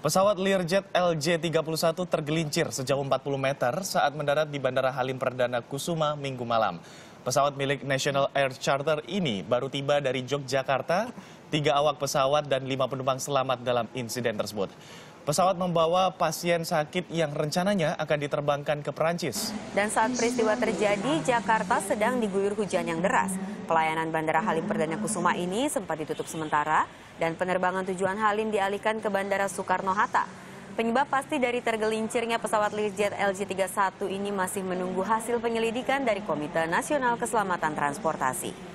Pesawat Learjet LJ-31 tergelincir sejauh 40 meter saat mendarat di Bandara Halim Perdana Kusuma minggu malam. Pesawat milik National Air Charter ini baru tiba dari Yogyakarta. Tiga awak pesawat dan lima penumpang selamat dalam insiden tersebut. Pesawat membawa pasien sakit yang rencananya akan diterbangkan ke Perancis. Dan saat peristiwa terjadi, Jakarta sedang diguyur hujan yang deras. Pelayanan Bandara Halim Perdana Kusuma ini sempat ditutup sementara dan penerbangan tujuan Halim dialihkan ke Bandara Soekarno-Hatta. Penyebab pasti dari tergelincirnya pesawat Learjet lg 31 ini masih menunggu hasil penyelidikan dari Komite Nasional Keselamatan Transportasi.